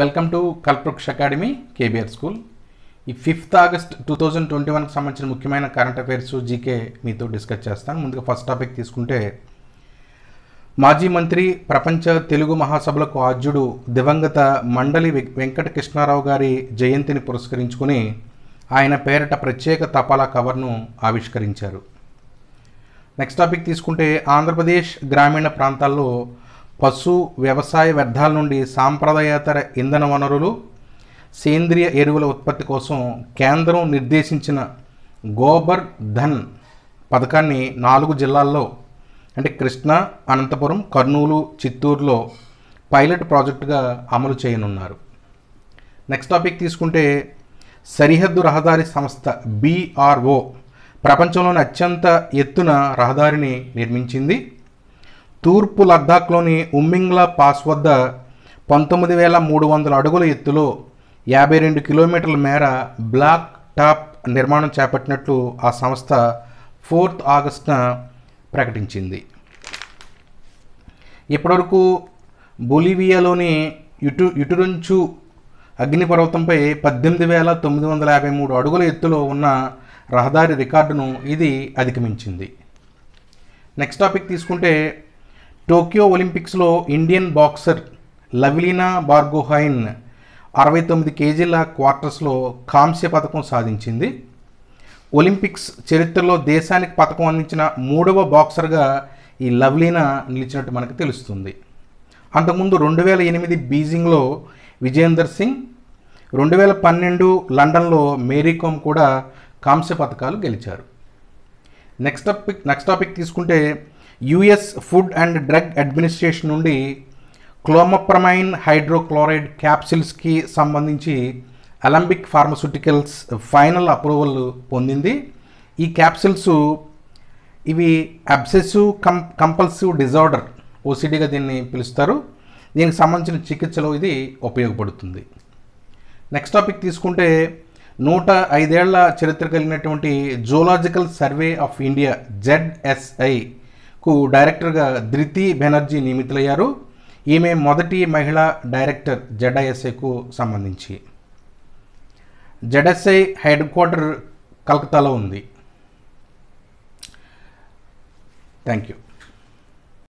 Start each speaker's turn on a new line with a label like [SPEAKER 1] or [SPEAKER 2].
[SPEAKER 1] welcome to Kalpavruksha academy KBR school ఈ fifth August two thousand twenty వన్కి సంబంధించిన ముఖ్యమైన కరెంట్ అఫైర్స్ జీకే మీతో డిస్కస్ చేస్తాను ముందుగా ఫస్ట్ టాపిక్ తీసుకుంటే మాజీ మంత్రి ప్రపంచ తెలుగు మహాసభలకు ఆద్యుడు దివంగత మండలి వెంకట కృష్ణారావు గారి జయంతిని పురస్కరించుకుని ఆయన పేరిట ప్రత్యేక తపాలా కవర్ను ఆవిష్కరించారు నెక్స్ట్ టాపిక్ తీసుకుంటే ఆంధ్రప్రదేశ్ గ్రామీణ ప్రాంతాల్లో పశు వ్యవసాయ వ్యర్థాల నుండి సాంప్రదాయేతర ఇంధన వనరులు సేంద్రియ ఎరువుల ఉత్పత్తి కోసం కేంద్రం నిర్దేశించిన గోబర్ ధన్ పథకాన్ని నాలుగు జిల్లాల్లో అంటే కృష్ణా అనంతపురం కర్నూలు చిత్తూరులో పైలట్ ప్రాజెక్టుగా అమలు చేయనున్నారు నెక్స్ట్ టాపిక్ తీసుకుంటే సరిహద్దు రహదారి సంస్థ బీఆర్ఓ ప్రపంచంలోని అత్యంత ఎత్తున రహదారిని నిర్మించింది తూర్పు లద్దాఖ్లోని ఉమ్మింగ్లా పాస్ వద్ద పంతొమ్మిది వేల మూడు వందల అడుగుల ఎత్తులో యాభై రెండు కిలోమీటర్ల మేర బ్లాక్ టాప్ నిర్మాణం చేపట్టినట్లు ఆ సంస్థ ఫోర్త్ ఆగస్టున ప్రకటించింది ఇప్పటివరకు బొలివియాలోని ఇటు ఇటురుంచు అగ్నిపర్వతంపై పద్దెనిమిది వేల తొమ్మిది వందల యాభై మూడు అడుగుల ఎత్తులో ఉన్న రహదారి రికార్డును ఇది అధిగమించింది నెక్స్ట్ టాపిక్ తీసుకుంటే టోక్యో ఒలింపిక్స్లో ఇండియన్ బాక్సర్ లవ్లీనా బార్గోహైన్ అరవై తొమ్మిది కేజీల క్వార్టర్స్లో కాంస్య పథకం సాధించింది ఒలింపిక్స్ చరిత్రలో దేశానికి పథకం అందించిన మూడవ బాక్సర్గా ఈ లవ్లీనా నిలిచినట్టు మనకు తెలుస్తుంది అంతకుముందు రెండు వేల ఎనిమిది బీజింగ్లో విజేందర్ సింగ్ రెండు వేల పన్నెండు లండన్లో కోమ్ కూడా కాంస్య పథకాలు గెలిచారు నెక్స్ట్ టాపిక్ నెక్స్ట్ టాపిక్ తీసుకుంటే US food and drug administration నుండి క్లోమప్రమైన్ హైడ్రోక్లోరైడ్ క్యాప్సిల్స్కి సంబంధించి అలంబిక్ ఫార్మస్యూటికల్స్ ఫైనల్ అప్రూవల్ పొందింది ఈ క్యాప్సిల్స్ ఇవి అబ్సెసివ్ కం కంపల్సివ్ డిజార్డర్ ఓసిడీగా దీన్ని పిలుస్తారు దీనికి సంబంధించిన చికిత్సలో ఇది ఉపయోగపడుతుంది నెక్స్ట్ టాపిక్ తీసుకుంటే నూట ఐదేళ్ల చరిత్ర కలిగినటువంటి zoological survey of India ZSI కు డైరెక్టర్గా ధృతి బెనర్జీ నియమితులయ్యారు ఈమె మొదటి మహిళా డైరెక్టర్ జెడ్ఐఎస్ఐకు సంబంధించి జెడ్ఎస్ఐ హెడ్ క్వార్టర్ కలకత్తాలో ఉంది థ్యాంక్ యూ